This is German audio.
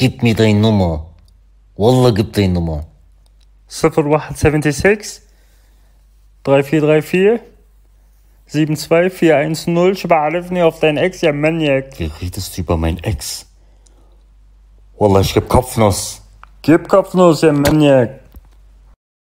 Gib mir deine Nummer. Wallah, gib deine Nummer. 0176 3434 72410 Schba Alifni auf dein Ex, ja Maniac. Wie redest du über mein Ex? Wallah, ich geb Kopfnuss. Gib Kopfnuss, ja Maniac.